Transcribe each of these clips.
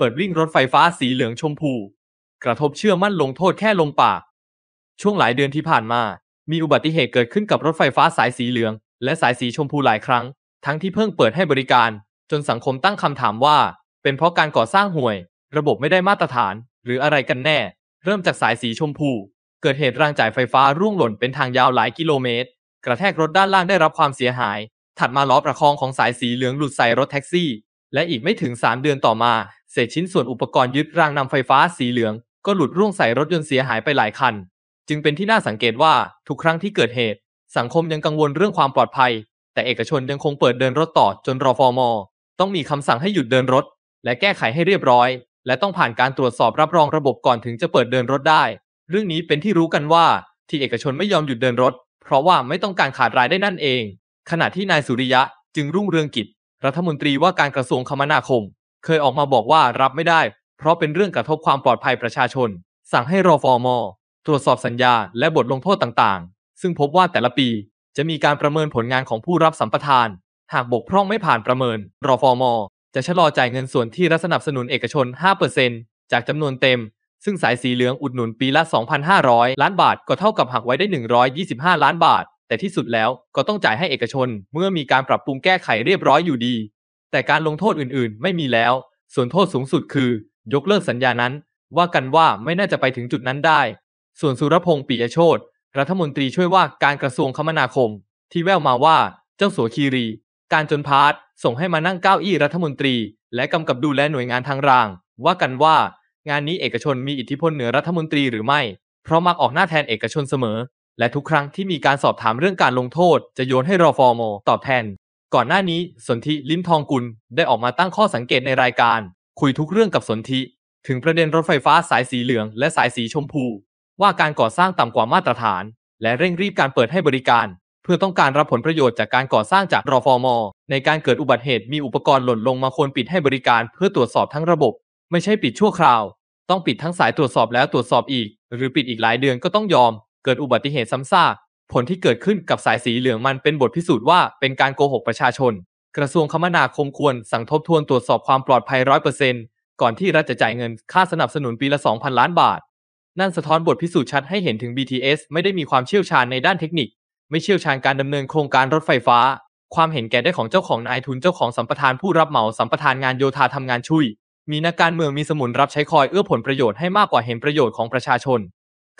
เปิดวิ่งรถไฟฟ้าสีเหลืองชมพู กระทบเชื่อมั่นลงโทษแค่ลมปาก ช่วงหลายเดือนที่ผ่านมา มีอุบัติเหตุเกิดขึ้นกับรถไฟฟ้าสายสีเหลืองและสายสีชมพูหลายครั้ง ทั้งที่เพิ่งเปิดให้บริการ จนสังคมตั้งคำถามว่า เป็นเพราะการก่อสร้างห่วย ระบบไม่ได้มาตรฐาน หรืออะไรกันแน่ เริ่มจากสายสีชมพู เกิดเหตุรางจ่ายไฟฟ้าร่วงหล่นเป็นทางยาวหลายกิโลเมตร กระแทกรถด้านล่างได้รับความเสียหาย ถัดมาล้อประคองของสายสีเหลืองหลุดใส่รถแท็กซี่ และอีกไม่ถึง3เดือนต่อมาเศษชิ้นส่วนอุปกรณ์ยึดรางนำไฟฟ้าสีเหลือง ก็หลุดร่วงใส่รถยนต์เสียหายไปหลายคัน จึงเป็นที่น่าสังเกตว่าทุกครั้งที่เกิดเหตุ สังคมยังกังวลเรื่องความปลอดภัย แต่เอกชนยังคงเปิดเดินรถต่อจนรอฟอร์มอต้องมีคำสั่งให้หยุดเดินรถ และแก้ไขให้เรียบร้อย และต้องผ่านการตรวจสอบรับรองระบบก่อนถึงจะเปิดเดินรถได้ เรื่องนี้เป็นที่รู้กันว่าที่เอกชนไม่ยอมหยุดเดินรถ เพราะว่าไม่ต้องการขาดรายได้นั่นเอง ขณะที่นายสุริยะจึงรุ่งเรืองกิจ รัฐมนตรีว่าการกระทรวงคมนาคมเคยออกมาบอกว่ารับไม่ได้ เพราะเป็นเรื่องกระทบความปลอดภัยประชาชน สั่งให้รอฟอมตรวจสอบสัญญาและบทลงโทษต่างๆ ซึ่งพบว่าแต่ละปีจะมีการประเมินผลงานของผู้รับสัมปทาน หากบกพร่องไม่ผ่านประเมินรอฟอมจะชะลอจ่ายเงินส่วนที่รัฐสนับสนุนเอกชน 5%จากจำนวนเต็ม ซึ่งสายสีเหลืองอุดหนุนปีละ 2,500 ล้านบาท ก็เท่ากับหักไว้ได้ 125 ล้านบาท แต่ที่สุดแล้วก็ต้องจ่ายให้เอกชน เมื่อมีการปรับปรุงแก้ไขเรียบร้อยอยู่ดีแต่การลงโทษอื่นๆไม่มีแล้ว ส่วนโทษสูงสุดคือ ยกเลิกสัญญานั้น ว่ากันว่าไม่น่าจะไปถึงจุดนั้นได้ ส่วนสุรพงษ์ปิยโชตรัฐมนตรีช่วยว่าการกระทรวงคมนาคม ที่แววมาว่า เจ้าสัวคีรี การจนพาร์ทส่งให้มานั่งเก้าอี้รัฐมนตรี และกำกับดูแลหน่วยงานทางราง ว่ากันว่า งานนี้เอกชนมีอิทธิพลเหนือรัฐมนตรีหรือไม่ เพราะมักออกหน้าแทนเอกชนเสมอ และทุกครั้งที่มีการสอบถามเรื่องการลงโทษ จะโยนให้รอฟอร์โมตอบแทนก่อนหน้านี้สนธิลิ้มทองกุลได้ออกมาตั้งข้อสังเกตในรายการ คุยทุกเรื่องกับสนธิถึงประเด็นรถไฟฟ้าสายสีเหลืองและสายสีชมพู ว่าการก่อสร้างต่ำกว่ามาตรฐาน และเร่งรีบการเปิดให้บริการ เพื่อต้องการรับผลประโยชน์จากการก่อสร้างจากรอฟอร์มอในการเกิดอุบัติเหตุมีอุปกรณ์หล่นลงมาควรปิดให้บริการ เพื่อตรวจสอบทั้งระบบ ไม่ใช่ปิดชั่วคราว ต้องปิดทั้งสายตรวจสอบแล้วตรวจสอบอีก หรือปิดอีกหลายเดือนก็ต้องยอม เกิดอุบัติเหตุซ้ำซากผลที่เกิดขึ้นกับสายสีเหลืองมันเป็นบทพิสูจน์ว่าเป็นการโกหกประชาชน กระทรวงคมนาคมควรสั่งทบทวนตรวจสอบความปลอดภัยร้อยเปอร์เซ็นต์ก่อนที่รัฐจะจ่ายเงินค่าสนับสนุนปีละ 2,000 ล้านบาท นั่นสะท้อนบทพิสูจน์ชัดให้เห็นถึง BTS ไม่ได้มีความเชี่ยวชาญในด้านเทคนิค ไม่เชี่ยวชาญการดำเนินโครงการรถไฟฟ้า ความเห็นแก่ได้ของเจ้าของนายทุน เจ้าของสัมปทานผู้รับเหมาสัมปทานงานโยธาทำงานช่วยมีนักการเมืองมีสมุนรับใช้คอยเอื้อผลประโยชน์ให้มากกว่าเห็นประโยชน์ของประชาชน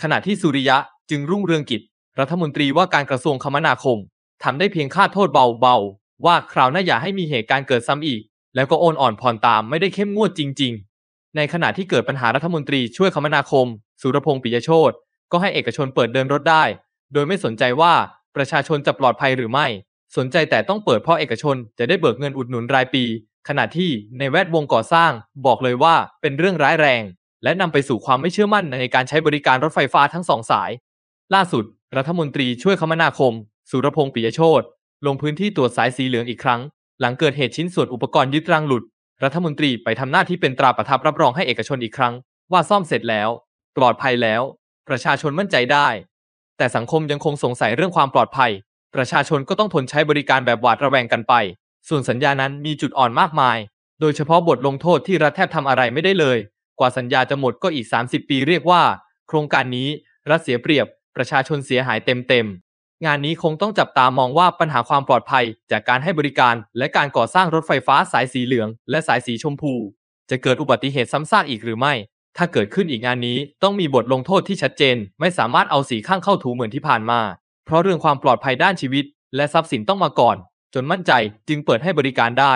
ขณะที่สุริยะจึงรุ่งเรืองกิจรัฐมนตรีว่าการกระทรวงคมนาคม ทำได้เพียงค่าโทษเบา ๆ ว่าคราวหน้าอย่าให้มีเหตุการณ์เกิดซ้ำอีก แล้วก็โอนอ่อนผ่อนตามไม่ได้เข้มงวดจริง ๆ ในขณะที่เกิดปัญหารัฐมนตรีช่วยคมนาคม สุรพงษ์ปิยโชตก็ให้เอกชนเปิดเดินรถได้ โดยไม่สนใจว่าประชาชนจะปลอดภัยหรือไม่ สนใจแต่ต้องเปิดเพราะเอกชนจะได้เบิกเงินอุดหนุนรายปี ขณะที่ในแวดวงก่อสร้าง บอกเลยว่าเป็นเรื่องร้ายแรง และนำไปสู่ความไม่เชื่อมั่นในการใช้บริการรถไฟฟ้าทั้งสองสาย ล่าสุดรัฐมนตรีช่วยคมนาคม สุรพงษ์ปิยโชตลงพื้นที่ตรวจสายสีเหลืองอีกครั้ง หลังเกิดเหตุชิ้นส่วนอุปกรณ์ยึดรังหลุด รัฐมนตรีไปทำหน้าที่เป็นตราประทับรับรองให้เอกชนอีกครั้ง ว่าซ่อมเสร็จแล้ว ปลอดภัยแล้ว ประชาชนมั่นใจได้ แต่สังคมยังคงสงสัยเรื่องความปลอดภัย ประชาชนก็ต้องทนใช้บริการแบบหวาดระแวงกันไป ส่วนสัญญานั้นมีจุดอ่อนมากมาย โดยเฉพาะบทลงโทษที่รัฐแทบทำอะไรไม่ได้เลย กว่าสัญญาจะหมดก็อีก 30 ปีเรียกว่า โครงการนี้รัฐเสียเปรียบประชาชนเสียหายเต็มๆ งานนี้คงต้องจับตามองว่าปัญหาความปลอดภัยจากการให้บริการ และการก่อสร้างรถไฟฟ้าสายสีเหลือง และสายสีชมพู จะเกิดอุบัติเหตุซ้ำซากอีกหรือไม่ ถ้าเกิดขึ้นอีกงานนี้ต้องมีบทลงโทษที่ชัดเจน ไม่สามารถเอาสีข้างเข้าถูเหมือนที่ผ่านมา เพราะเรื่องความปลอดภัยด้านชีวิตและทรัพย์สินต้องมาก่อน จนมั่นใจจึงเปิดให้บริการได้